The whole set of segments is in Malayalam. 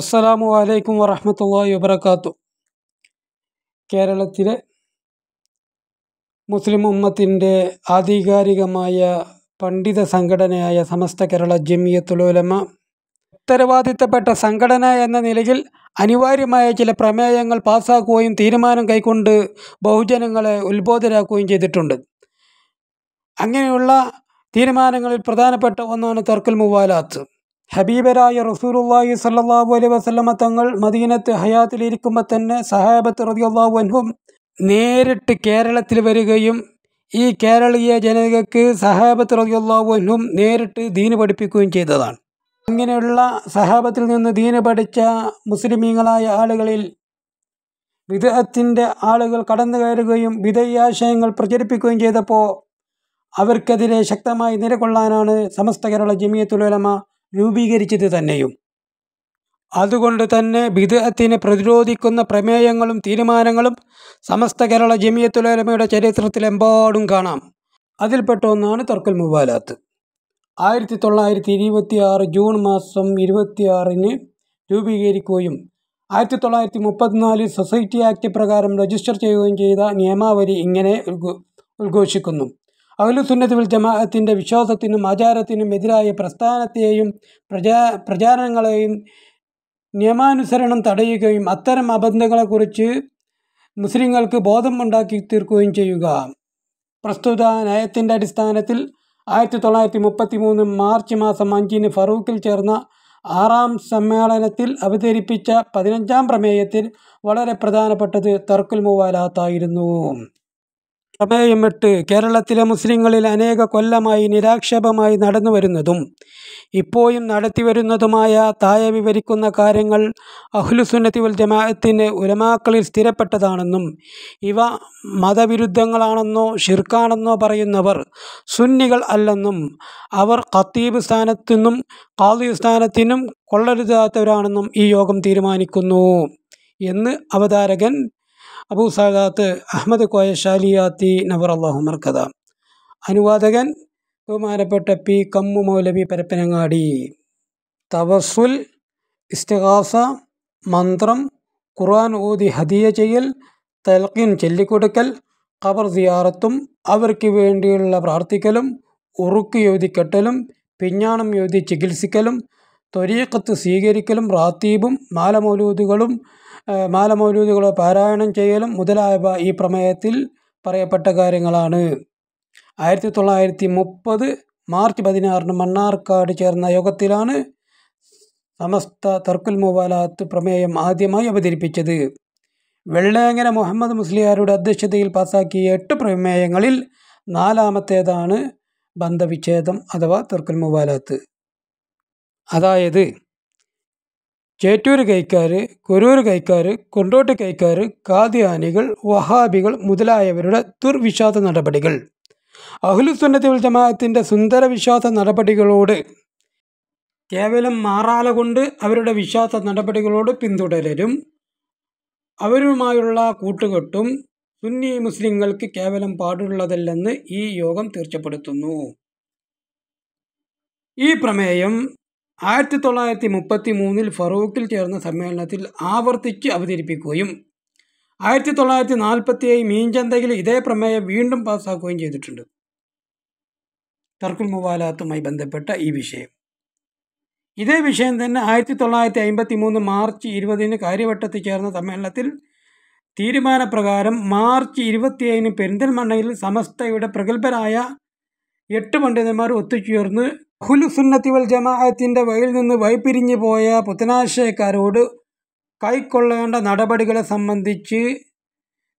അസ്സലാമു അലൈക്കും വറഹമത്തല്ലാഹി വബർക്കാത്തു കേരളത്തിലെ മുസ്ലിം ഉമ്മത്തിൻ്റെ ആധികാരികമായ പണ്ഡിത സംഘടനയായ സമസ്ത കേരള ജമിയത്തുലോലമ ഉത്തരവാദിത്തപ്പെട്ട സംഘടന എന്ന നിലയിൽ അനിവാര്യമായ ചില പ്രമേയങ്ങൾ പാസ്സാക്കുകയും തീരുമാനം കൈക്കൊണ്ട് ബഹുജനങ്ങളെ ഉത്ബോധരാക്കുകയും ചെയ്തിട്ടുണ്ട് അങ്ങനെയുള്ള തീരുമാനങ്ങളിൽ പ്രധാനപ്പെട്ട ഒന്നാണ് തർക്കുൽ മുവാലാത്ത് ഹബീബരായ റസൂലുല്ലാഹി സല്ലാഹു അലൈ വസ്ലമ തങ്ങൾ മദീനത്ത് ഹയാത്തിലിരിക്കുമ്പോൾ തന്നെ സഹാബത്ത് റതിയുള്ളാഹു അൻഹും നേരിട്ട് കേരളത്തിൽ വരികയും ഈ കേരളീയ ജനതയ്ക്ക് സഹാബത്ത് റതിയുള്ളാഹു അൻഹും നേരിട്ട് ദീന് പഠിപ്പിക്കുകയും ചെയ്തതാണ് അങ്ങനെയുള്ള സഹാബത്തിൽ നിന്ന് ദീന് പഠിച്ച മുസ്ലിമീങ്ങളായ ആളുകളിൽ വിദേഹത്തിൻ്റെ ആളുകൾ കടന്നു കയറുകയും വിധയാശയങ്ങൾ പ്രചരിപ്പിക്കുകയും ചെയ്തപ്പോൾ അവർക്കെതിരെ ശക്തമായി നിലകൊള്ളാനാണ് സമസ്ത കേരള ജമിയത്തുലമ രൂപീകരിച്ചത് തന്നെയും അതുകൊണ്ട് തന്നെ ബിദ്അത്തിനെ പ്രതിരോധിക്കുന്ന പ്രമേയങ്ങളും തീരുമാനങ്ങളും സമസ്ത കേരള ജമിയത്തുലമയുടെ ചരിത്രത്തിലെമ്പാടും കാണാം അതിൽപ്പെട്ട ഒന്നാണ് തർക്കൽ മുബാലാത്ത് ആയിരത്തി തൊള്ളായിരത്തി ഇരുപത്തി ആറ് ജൂൺ മാസം ഇരുപത്തിയാറിന് രൂപീകരിക്കുകയും ആയിരത്തി തൊള്ളായിരത്തി മുപ്പത്തിനാലിൽ സൊസൈറ്റി ആക്ട് പ്രകാരം രജിസ്റ്റർ ചെയ്യുകയും ചെയ്ത നിയമാവലി ഇങ്ങനെ ഉദ്ഘോഷിക്കുന്നു അഖിലുസുന്നത്തുൽ ജമാഅത്തിൻ്റെ വിശ്വാസത്തിനും ആചാരത്തിനും എതിരായ പ്രസ്ഥാനത്തെയും പ്രചാ പ്രചാരണങ്ങളെയും നിയമാനുസരണം തടയുകയും അത്തരം അബദ്ധങ്ങളെക്കുറിച്ച് മുസ്ലിങ്ങൾക്ക് ബോധം ഉണ്ടാക്കി തീർക്കുകയും ചെയ്യുക പ്രസ്തുത നയത്തിൻ്റെ അടിസ്ഥാനത്തിൽ ആയിരത്തി തൊള്ളായിരത്തി മുപ്പത്തി മൂന്ന് മാർച്ച് മാസം അഞ്ചിന് ഫറൂഖിൽ ചേർന്ന ആറാം സമ്മേളനത്തിൽ അവതരിപ്പിച്ച പതിനഞ്ചാം പ്രമേയത്തിൽ വളരെ പ്രധാനപ്പെട്ടത് തർക്കുൽ മൂവാലാത്തായിരുന്നു സമയമിട്ട് കേരളത്തിലെ മുസ്ലിങ്ങളിൽ അനേക കൊല്ലമായി നിരാക്ഷേപമായി വരുന്നതും ഇപ്പോഴും നടത്തിവരുന്നതുമായ തായ വിവരിക്കുന്ന കാര്യങ്ങൾ അഹ്ലുസുന്നത്തി വൽ ജമാഅത്തിൻ്റെ ഉലമാക്കളിൽ സ്ഥിരപ്പെട്ടതാണെന്നും ഇവ മതവിരുദ്ധങ്ങളാണെന്നോ ഷിർക്കാണെന്നോ പറയുന്നവർ സുന്നികൾ അല്ലെന്നും അവർ ഖത്തീബ് സ്ഥാനത്തിനും കാദി സ്ഥാനത്തിനും കൊള്ളരുതാത്തവരാണെന്നും ഈ യോഗം തീരുമാനിക്കുന്നു എന്ന് അവതാരകൻ അബൂ സാദാത്ത് അഹമ്മദ് കോയ ഷാലിയാത്തി നബർ അള്ളാഹു മർക്കഥ അനുവാദകൻ ബഹുമാനപ്പെട്ട പി കമ്മു മൗലവി പരപ്പനങ്ങാടി തവസുൽ ഇസ്തിഹാസ മന്ത്രം ഖുർആൻ ഊതി ഹദിയ ചെയ്യൽ തൽക്കിൻ ചൊല്ലിക്കൊടുക്കൽ ഖബർ സിയാറത്തും അവർക്ക് വേണ്ടിയുള്ള പ്രാർത്ഥിക്കലും ഉറുക്ക് എഴുതി കെട്ടലും പിഞ്ഞാണം എഴുതി ചികിത്സിക്കലും ത്വരീഖത്ത് സ്വീകരിക്കലും റാത്തീബും മാലമൗലൂദുകളും മാലമൗലൂദുകളെ പാരായണം ചെയ്യലും മുതലായവ ഈ പ്രമേയത്തിൽ പറയപ്പെട്ട കാര്യങ്ങളാണ് ആയിരത്തി തൊള്ളായിരത്തി മുപ്പത് മാർച്ച് പതിനാറിന് മണ്ണാർക്കാട് ചേർന്ന യോഗത്തിലാണ് സമസ്ത തർക്കുൽ മുബാലാത്ത് പ്രമേയം ആദ്യമായി അവതരിപ്പിച്ചത് വെള്ളേങ്ങര മുഹമ്മദ് മുസ്ലിയാരുടെ അധ്യക്ഷതയിൽ പാസാക്കിയ എട്ട് പ്രമേയങ്ങളിൽ നാലാമത്തേതാണ് ബന്ധവിച്ഛേദം അഥവാ തർക്കുൽ മുബാലാത്ത് അതായത് ചേറ്റൂർ കൈക്കാർ കൊരൂർ കൈക്കാർ കൊണ്ടോട്ട് കൈക്കാർ കാദ്യാനികൾ വഹാബികൾ മുതലായവരുടെ ദുർവിശ്വാസ നടപടികൾ അഹുലുസുന്നത്തുൽ ജമാഅത്തിൻ്റെ സുന്ദര വിശ്വാസ നടപടികളോട് കേവലം മാറാല കൊണ്ട് അവരുടെ വിശ്വാസ നടപടികളോട് പിന്തുടരും അവരുമായുള്ള കൂട്ടുകെട്ടും സുന്നി മുസ്ലിങ്ങൾക്ക് കേവലം പാടുള്ളതല്ലെന്ന് ഈ യോഗം തീർച്ചപ്പെടുത്തുന്നു ഈ പ്രമേയം ആയിരത്തി തൊള്ളായിരത്തി മുപ്പത്തി മൂന്നിൽ ഫറൂഖിൽ ചേർന്ന സമ്മേളനത്തിൽ ആവർത്തിച്ച് അവതരിപ്പിക്കുകയും ആയിരത്തി തൊള്ളായിരത്തി നാൽപ്പത്തി ഏഴ് മീൻചന്തയിൽ ഇതേ പ്രമേയം വീണ്ടും പാസ്സാക്കുകയും ചെയ്തിട്ടുണ്ട് തർക്കുൽ മുവാലാത്തുമായി ബന്ധപ്പെട്ട ഈ വിഷയം ഇതേ വിഷയം തന്നെ ആയിരത്തി തൊള്ളായിരത്തി അമ്പത്തി മൂന്ന് മാർച്ച് ഇരുപതിന് കാര്യവട്ടത്തിൽ ചേർന്ന സമ്മേളനത്തിൽ തീരുമാനപ്രകാരം മാർച്ച് ഇരുപത്തിയേഴിന് പെരിന്തൽമണ്ണയിൽ സമസ്തയുടെ പ്രഗത്ഭരായ എട്ട് പണ്ഡിതന്മാർ ഒത്തുചേർന്ന് ഹുലുസുന്നത്തിവൽ വൽ ജമാഅത്തിൻ്റെ വഴിയിൽ നിന്ന് വഴിപിരിഞ്ഞു പോയ പുത്തനാശയക്കാരോട് കൈക്കൊള്ളേണ്ട നടപടികളെ സംബന്ധിച്ച്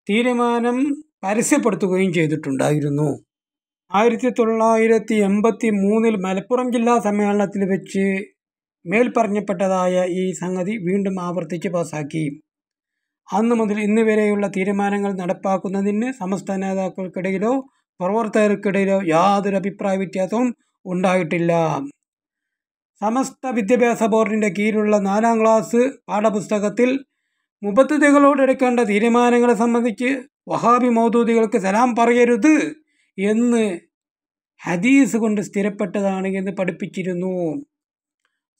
തീരുമാനം പരസ്യപ്പെടുത്തുകയും ചെയ്തിട്ടുണ്ടായിരുന്നു ആയിരത്തി തൊള്ളായിരത്തി എൺപത്തി മൂന്നിൽ മലപ്പുറം ജില്ലാ സമ്മേളനത്തിൽ വെച്ച് മേൽപ്പറഞ്ഞപ്പെട്ടതായ ഈ സംഗതി വീണ്ടും ആവർത്തിച്ച് പാസാക്കി അന്ന് മുതൽ ഇന്ന് വരെയുള്ള തീരുമാനങ്ങൾ നടപ്പാക്കുന്നതിന് സമസ്ത നേതാക്കൾക്കിടയിലോ പ്രവർത്തകർക്കിടയിലോ യാതൊരു അഭിപ്രായ വ്യത്യാസവും ഉണ്ടായിട്ടില്ല സമസ്ത വിദ്യാഭ്യാസ ബോർഡിൻ്റെ കീഴിലുള്ള നാലാം ക്ലാസ് പാഠപുസ്തകത്തിൽ മുബത്തുതികളോട് എടുക്കേണ്ട തീരുമാനങ്ങളെ സംബന്ധിച്ച് വഹാബി മൗദൂദികൾക്ക് സലാം പറയരുത് എന്ന് ഹദീസ് കൊണ്ട് സ്ഥിരപ്പെട്ടതാണ് എന്ന് പഠിപ്പിച്ചിരുന്നു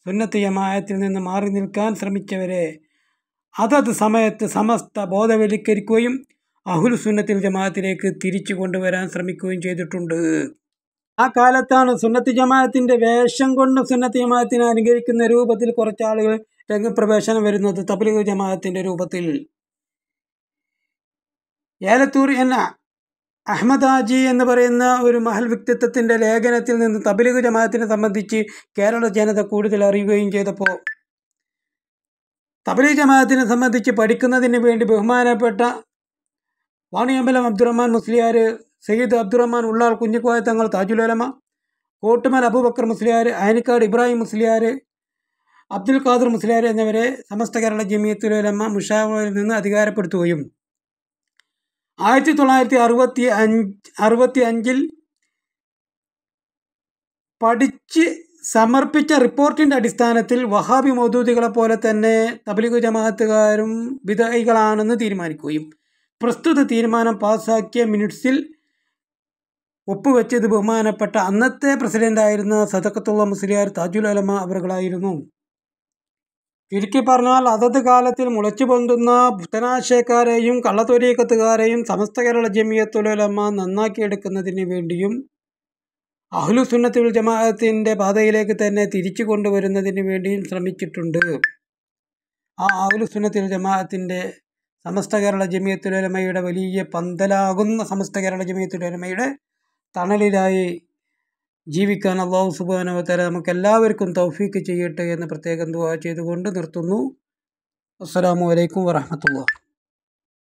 സുന്നത്തിയമായത്തിൽ നിന്ന് മാറി നിൽക്കാൻ ശ്രമിച്ചവരെ അതത് സമയത്ത് സമസ്ത ബോധവൽക്കരിക്കുകയും അഹുൽ സുന്നത്തിൽ ജമാഅത്തിലേക്ക് തിരിച്ചു കൊണ്ടുവരാൻ ശ്രമിക്കുകയും ചെയ്തിട്ടുണ്ട് ആ കാലത്താണ് സുന്നത്തി ജമാഅത്തിൻ്റെ വേഷം കൊണ്ട് സുന്നത്തി ജമാഅത്തിനെ അനുകരിക്കുന്ന രൂപത്തിൽ കുറച്ച് ആളുകൾ രംഗപ്രവേശനം വരുന്നത് തബ്ലീഗ് ജമാഅത്തിൻ്റെ രൂപത്തിൽ ഏലത്തൂർ എന്ന അഹമ്മദ് ഹാജി എന്ന് പറയുന്ന ഒരു മഹൽ വ്യക്തിത്വത്തിൻ്റെ ലേഖനത്തിൽ നിന്ന് തബ്ലീഗ് ജമാഅത്തിനെ സംബന്ധിച്ച് കേരള ജനത കൂടുതൽ അറിയുകയും ചെയ്തപ്പോൾ തബ്ലീഗ് ജമാഅത്തിനെ സംബന്ധിച്ച് പഠിക്കുന്നതിന് വേണ്ടി ബഹുമാനപ്പെട്ട വാണിയമ്പലം അബ്ദുറഹ്മാൻ മുസ്ലിയാർ സയ്യിദ് അബ്ദുറഹ്മാൻ ഉള്ളാൾ കുഞ്ഞിക്കോയ തങ്ങൾ താജുലേലമ കോട്ടുമാൻ അബൂബക്കർ മുസ്ലിയാർ ആനിക്കാട് ഇബ്രാഹിം മുസ്ലിയാർ അബ്ദുൽ ഖാദർ മുസ്ലിയാർ എന്നിവരെ സമസ്ത കേരള ഉലമ മുഷാവറിൽ നിന്ന് അധികാരപ്പെടുത്തുകയും ആയിരത്തി തൊള്ളായിരത്തി അറുപത്തി അഞ്ച് അറുപത്തി അഞ്ചിൽ പഠിച്ച് സമർപ്പിച്ച റിപ്പോർട്ടിൻ്റെ അടിസ്ഥാനത്തിൽ വഹാബി മൗദൂദികളെ പോലെ തന്നെ തബ്ലിഗ് ജമാഅത്തുകാരും വിധൈകളാണെന്ന് തീരുമാനിക്കുകയും പ്രസ്തുത തീരുമാനം പാസാക്കിയ മിനിറ്റ്സിൽ ഒപ്പുവെച്ചത് ബഹുമാനപ്പെട്ട അന്നത്തെ പ്രസിഡൻ്റായിരുന്ന സദക്കത്തുള്ള മുസ്ലിയാർ താജുൽ അലമ അവറുകളായിരുന്നു ചുരുക്കി പറഞ്ഞാൽ അതത് കാലത്തിൽ മുളച്ചു പൊന്തുന്ന പുത്തനാശയക്കാരെയും കള്ളത്തൊരീക്കത്തുകാരെയും സമസ്ത കേരള ജമിയത്തുലമ നന്നാക്കിയെടുക്കുന്നതിന് വേണ്ടിയും അഹ്ലു സുന്നത്തുൽ ജമാഅത്തിൻ്റെ പാതയിലേക്ക് തന്നെ തിരിച്ചു കൊണ്ടുവരുന്നതിന് വേണ്ടിയും ശ്രമിച്ചിട്ടുണ്ട് ആ അഹ്ലു സുന്നത്തുൽ ജമാഅത്തിൻ്റെ സമസ്ത കേരള ജമിയത്തുലമയുടെ വലിയ പന്തലാകുന്ന സമസ്ത കേരള ജമിയത്തുലമയുടെ തണലിലായി ജീവിക്കാൻ അള്ളാഹു നമുക്ക് നമുക്കെല്ലാവർക്കും തൗഫീക്ക് ചെയ്യട്ടെ എന്ന് പ്രത്യേകം ദുവാ ചെയ്തുകൊണ്ട് നിർത്തുന്നു അസ്സാം വലൈക്കും വാഹമത്തുള്ള